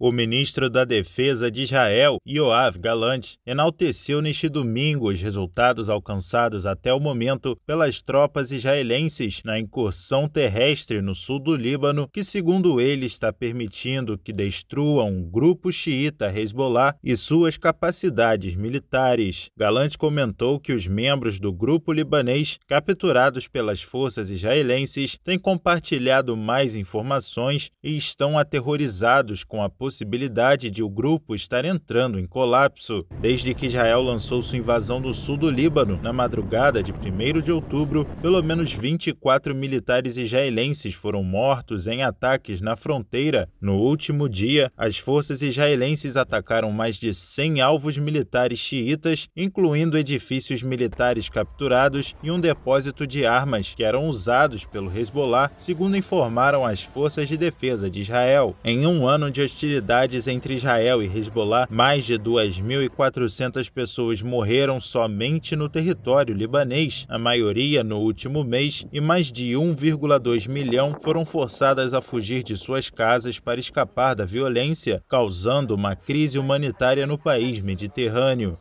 O ministro da Defesa de Israel, Yoav Galant, enalteceu neste domingo os resultados alcançados até o momento pelas tropas israelenses na incursão terrestre no sul do Líbano, que, segundo ele, está permitindo que destruam um grupo xiita Hezbollah e suas capacidades militares. Galant comentou que os membros do grupo libanês capturados pelas forças israelenses têm compartilhado mais informações e estão aterrorizados com a possibilidade de o grupo estar entrando em colapso. Desde que Israel lançou sua invasão no sul do Líbano, na madrugada de 1 de outubro, pelo menos 24 militares israelenses foram mortos em ataques na fronteira. No último dia, as forças israelenses atacaram mais de 100 alvos militares xiitas, incluindo edifícios militares capturados e um depósito de armas que eram usados pelo Hezbollah, segundo informaram as forças de defesa de Israel. Em um ano de hostilidade hostilidades entre Israel e Hezbollah, mais de 2.400 pessoas morreram somente no território libanês, a maioria no último mês, e mais de 1,2 milhão foram forçadas a fugir de suas casas para escapar da violência, causando uma crise humanitária no país mediterrâneo.